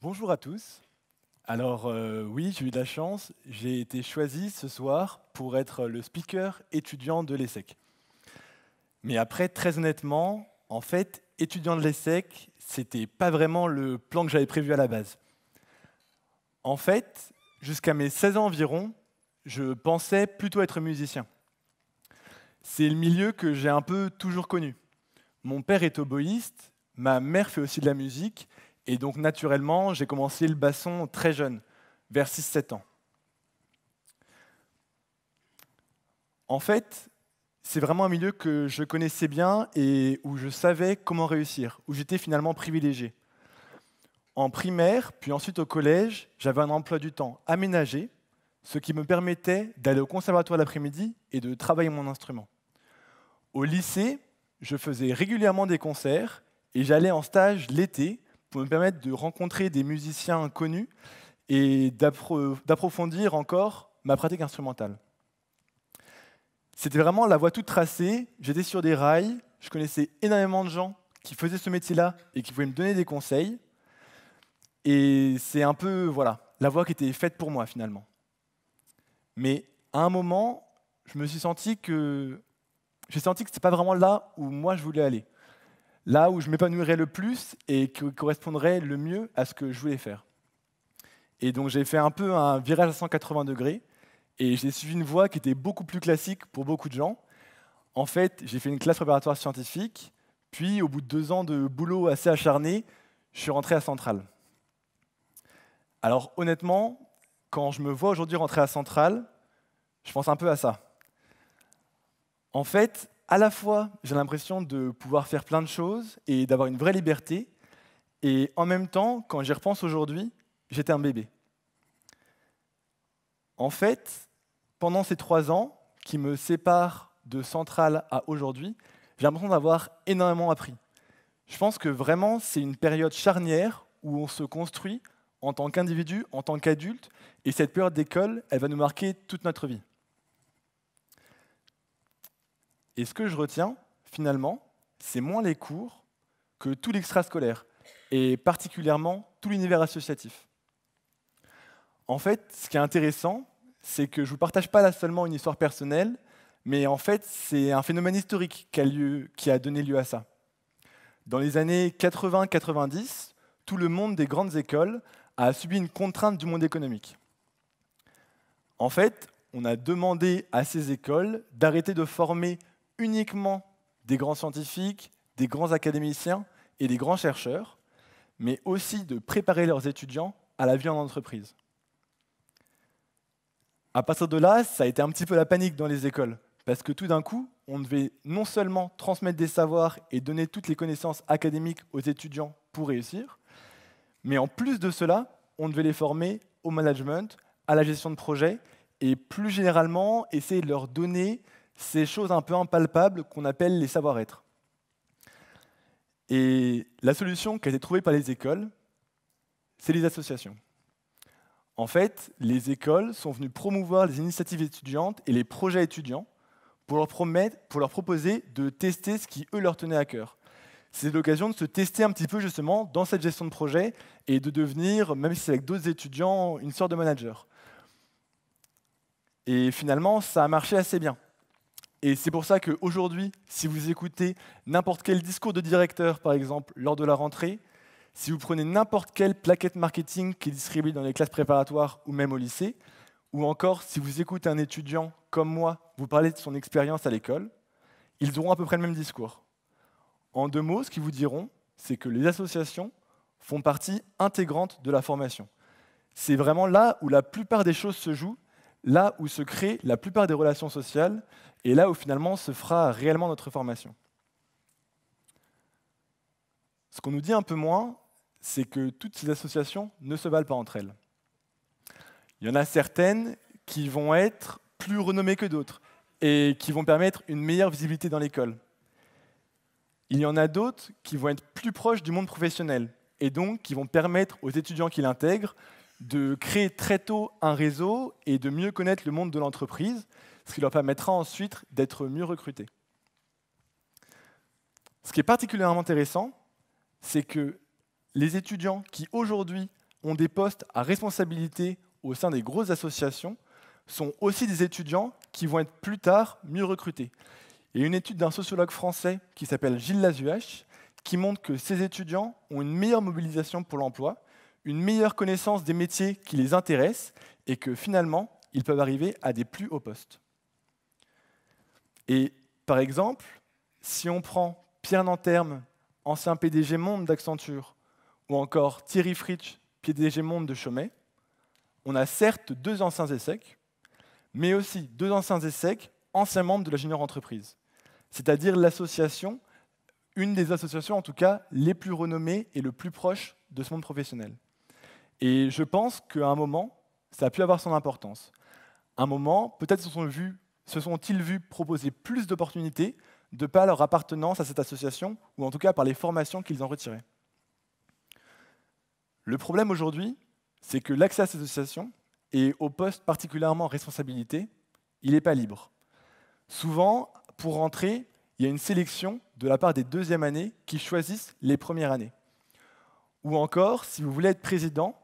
Bonjour à tous. Alors euh, oui, j'ai eu de la chance, j'ai été choisi ce soir pour être le speaker étudiant de l'ESSEC. Mais après, très honnêtement, en fait, étudiant de l'ESSEC, c'était pas vraiment le plan que j'avais prévu à la base. En fait, jusqu'à mes 16 ans environ, je pensais plutôt être musicien. C'est le milieu que j'ai un peu toujours connu. Mon père est oboïste, ma mère fait aussi de la musique, et donc naturellement, j'ai commencé le basson très jeune, vers 6-7 ans. En fait, c'est vraiment un milieu que je connaissais bien et où je savais comment réussir, où j'étais finalement privilégié. En primaire, puis ensuite au collège, j'avais un emploi du temps aménagé, ce qui me permettait d'aller au conservatoire l'après-midi et de travailler mon instrument. Au lycée, je faisais régulièrement des concerts et j'allais en stage l'été pour me permettre de rencontrer des musiciens inconnus et d'approfondir encore ma pratique instrumentale. C'était vraiment la voie toute tracée, j'étais sur des rails, je connaissais énormément de gens qui faisaient ce métier-là et qui pouvaient me donner des conseils. Et c'est un peu voilà, la voie qui était faite pour moi finalement. Mais à un moment, je me suis senti que j'ai senti que c'était pas vraiment là où moi je voulais aller là où je m'épanouirais le plus et qui correspondrait le mieux à ce que je voulais faire. Et donc j'ai fait un peu un virage à 180 degrés et j'ai suivi une voie qui était beaucoup plus classique pour beaucoup de gens. En fait, j'ai fait une classe préparatoire scientifique, puis au bout de deux ans de boulot assez acharné, je suis rentré à Centrale. Alors honnêtement, quand je me vois aujourd'hui rentrer à Centrale, je pense un peu à ça. En fait, à la fois, j'ai l'impression de pouvoir faire plein de choses et d'avoir une vraie liberté, et en même temps, quand j'y repense aujourd'hui, j'étais un bébé. En fait, pendant ces trois ans qui me séparent de Centrale à aujourd'hui, j'ai l'impression d'avoir énormément appris. Je pense que vraiment, c'est une période charnière où on se construit en tant qu'individu, en tant qu'adulte, et cette période d'école, elle va nous marquer toute notre vie. Et ce que je retiens, finalement, c'est moins les cours que tout l'extrascolaire, et particulièrement tout l'univers associatif. En fait, ce qui est intéressant, c'est que je ne vous partage pas là seulement une histoire personnelle, mais en fait, c'est un phénomène historique qui a, qui a donné lieu à ça. Dans les années 80-90, tout le monde des grandes écoles a subi une contrainte du monde économique. En fait, on a demandé à ces écoles d'arrêter de former uniquement des grands scientifiques, des grands académiciens et des grands chercheurs, mais aussi de préparer leurs étudiants à la vie en entreprise. À partir de là, ça a été un petit peu la panique dans les écoles, parce que tout d'un coup, on devait non seulement transmettre des savoirs et donner toutes les connaissances académiques aux étudiants pour réussir, mais en plus de cela, on devait les former au management, à la gestion de projet, et plus généralement, essayer de leur donner ces choses un peu impalpables qu'on appelle les savoir-être. Et la solution qui a été trouvée par les écoles, c'est les associations. En fait, les écoles sont venues promouvoir les initiatives étudiantes et les projets étudiants pour leur, promettre, pour leur proposer de tester ce qui, eux, leur tenait à cœur. C'est l'occasion de se tester un petit peu justement dans cette gestion de projet et de devenir, même si c'est avec d'autres étudiants, une sorte de manager. Et finalement, ça a marché assez bien. Et c'est pour ça qu'aujourd'hui, si vous écoutez n'importe quel discours de directeur, par exemple, lors de la rentrée, si vous prenez n'importe quelle plaquette marketing qui est distribuée dans les classes préparatoires ou même au lycée, ou encore si vous écoutez un étudiant comme moi vous parler de son expérience à l'école, ils auront à peu près le même discours. En deux mots, ce qu'ils vous diront, c'est que les associations font partie intégrante de la formation. C'est vraiment là où la plupart des choses se jouent là où se créent la plupart des relations sociales et là où finalement se fera réellement notre formation. Ce qu'on nous dit un peu moins, c'est que toutes ces associations ne se valent pas entre elles. Il y en a certaines qui vont être plus renommées que d'autres et qui vont permettre une meilleure visibilité dans l'école. Il y en a d'autres qui vont être plus proches du monde professionnel et donc qui vont permettre aux étudiants qui l'intègrent de créer très tôt un réseau et de mieux connaître le monde de l'entreprise, ce qui leur permettra ensuite d'être mieux recrutés. Ce qui est particulièrement intéressant, c'est que les étudiants qui aujourd'hui ont des postes à responsabilité au sein des grosses associations sont aussi des étudiants qui vont être plus tard mieux recrutés. Et une étude d'un sociologue français qui s'appelle Gilles lazuache qui montre que ces étudiants ont une meilleure mobilisation pour l'emploi une meilleure connaissance des métiers qui les intéressent et que finalement, ils peuvent arriver à des plus hauts postes. Et par exemple, si on prend Pierre Nanterme, ancien PDG Monde d'Accenture, ou encore Thierry Fritsch, PDG Monde de Chaumet, on a certes deux anciens ESSEC, mais aussi deux anciens ESSEC, anciens membres de la junior entreprise, c'est-à-dire l'association, une des associations en tout cas, les plus renommées et le plus proche de ce monde professionnel. Et je pense qu'à un moment, ça a pu avoir son importance. À un moment, peut-être se sont-ils vus proposer plus d'opportunités de pas leur appartenance à cette association, ou en tout cas par les formations qu'ils en retiraient. Le problème aujourd'hui, c'est que l'accès à cette association, et aux postes particulièrement responsabilité, il n'est pas libre. Souvent, pour rentrer, il y a une sélection de la part des deuxièmes années qui choisissent les premières années. Ou encore, si vous voulez être président,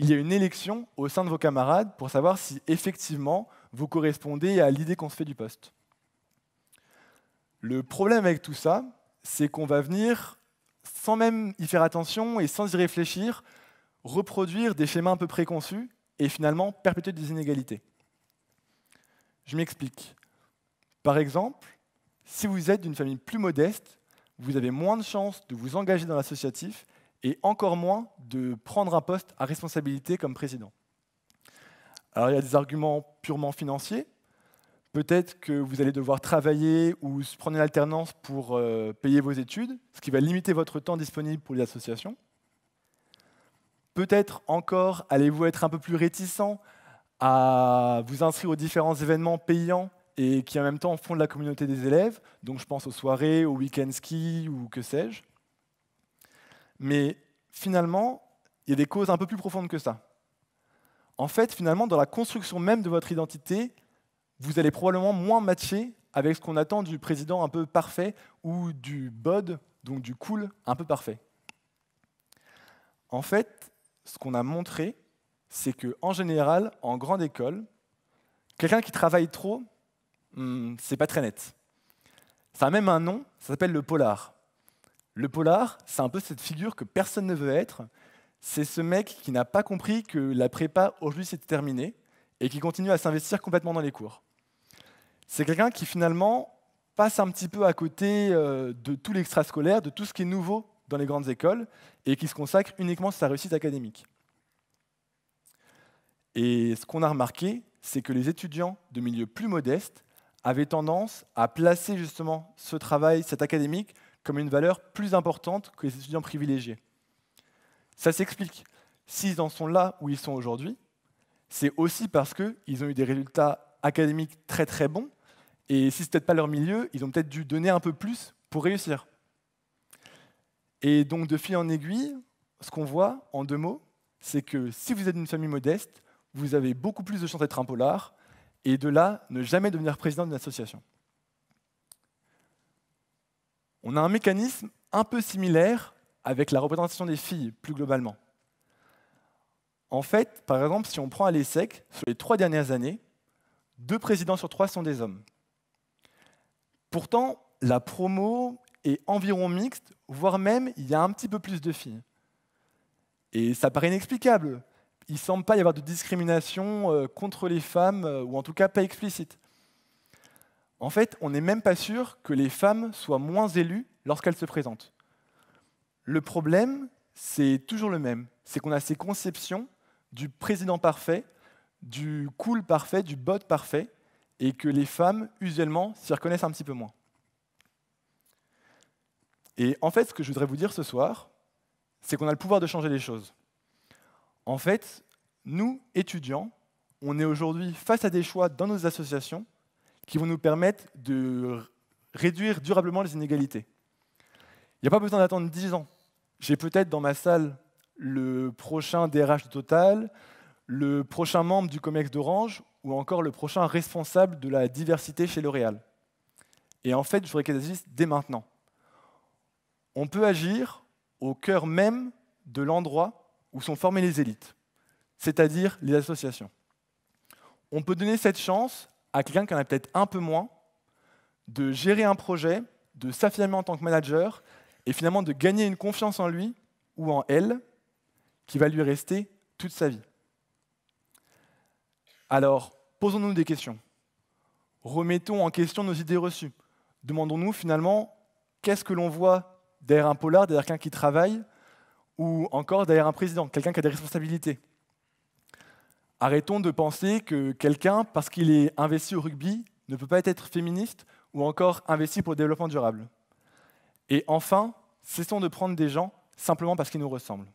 il y a une élection au sein de vos camarades pour savoir si effectivement vous correspondez à l'idée qu'on se fait du poste. Le problème avec tout ça, c'est qu'on va venir, sans même y faire attention et sans y réfléchir, reproduire des schémas un peu préconçus et finalement perpétuer des inégalités. Je m'explique. Par exemple, si vous êtes d'une famille plus modeste, vous avez moins de chances de vous engager dans l'associatif et encore moins de prendre un poste à responsabilité comme président. Alors il y a des arguments purement financiers. Peut-être que vous allez devoir travailler ou prendre une alternance pour euh, payer vos études, ce qui va limiter votre temps disponible pour les associations. Peut-être encore allez-vous être un peu plus réticent à vous inscrire aux différents événements payants et qui en même temps font de la communauté des élèves. Donc je pense aux soirées, aux week-end ski ou que sais-je. Mais finalement, il y a des causes un peu plus profondes que ça. En fait, finalement, dans la construction même de votre identité, vous allez probablement moins matcher avec ce qu'on attend du président un peu parfait ou du bod, donc du cool un peu parfait. En fait, ce qu'on a montré, c'est que en général, en grande école, quelqu'un qui travaille trop, hmm, c'est pas très net. Ça a même un nom, ça s'appelle le polar. Le polar, c'est un peu cette figure que personne ne veut être. C'est ce mec qui n'a pas compris que la prépa aujourd'hui c'est terminé et qui continue à s'investir complètement dans les cours. C'est quelqu'un qui finalement passe un petit peu à côté euh, de tout l'extrascolaire, de tout ce qui est nouveau dans les grandes écoles et qui se consacre uniquement à sa réussite académique. Et ce qu'on a remarqué, c'est que les étudiants de milieux plus modestes avaient tendance à placer justement ce travail, cette académique, comme une valeur plus importante que les étudiants privilégiés. Ça s'explique. S'ils en sont là où ils sont aujourd'hui, c'est aussi parce qu'ils ont eu des résultats académiques très très bons, et si ce peut-être pas leur milieu, ils ont peut-être dû donner un peu plus pour réussir. Et donc de fil en aiguille, ce qu'on voit en deux mots, c'est que si vous êtes d'une famille modeste, vous avez beaucoup plus de chances d'être un polar, et de là, ne jamais devenir président d'une association. On a un mécanisme un peu similaire avec la représentation des filles plus globalement. En fait, par exemple, si on prend à l'ESSEC, sur les trois dernières années, deux présidents sur trois sont des hommes. Pourtant, la promo est environ mixte, voire même il y a un petit peu plus de filles. Et ça paraît inexplicable. Il ne semble pas y avoir de discrimination euh, contre les femmes, euh, ou en tout cas pas explicite en fait, on n'est même pas sûr que les femmes soient moins élues lorsqu'elles se présentent. Le problème, c'est toujours le même, c'est qu'on a ces conceptions du président parfait, du cool parfait, du bot parfait, et que les femmes, usuellement, s'y reconnaissent un petit peu moins. Et en fait, ce que je voudrais vous dire ce soir, c'est qu'on a le pouvoir de changer les choses. En fait, nous, étudiants, on est aujourd'hui face à des choix dans nos associations qui vont nous permettre de réduire durablement les inégalités. Il n'y a pas besoin d'attendre 10 ans. J'ai peut-être dans ma salle le prochain DRH de Total, le prochain membre du COMEX d'Orange ou encore le prochain responsable de la diversité chez L'Oréal. Et en fait, je voudrais qu'elles agissent dès maintenant. On peut agir au cœur même de l'endroit où sont formées les élites, c'est-à-dire les associations. On peut donner cette chance à quelqu'un qui en a peut-être un peu moins, de gérer un projet, de s'affirmer en tant que manager, et finalement de gagner une confiance en lui ou en elle qui va lui rester toute sa vie. Alors, posons-nous des questions. Remettons en question nos idées reçues. Demandons-nous finalement qu'est-ce que l'on voit derrière un polar, derrière quelqu'un qui travaille, ou encore derrière un président, quelqu'un qui a des responsabilités. Arrêtons de penser que quelqu'un, parce qu'il est investi au rugby, ne peut pas être féministe ou encore investi pour le développement durable. Et enfin, cessons de prendre des gens simplement parce qu'ils nous ressemblent.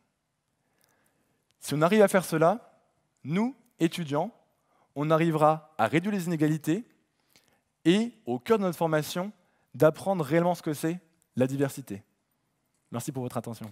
Si on arrive à faire cela, nous, étudiants, on arrivera à réduire les inégalités et, au cœur de notre formation, d'apprendre réellement ce que c'est la diversité. Merci pour votre attention.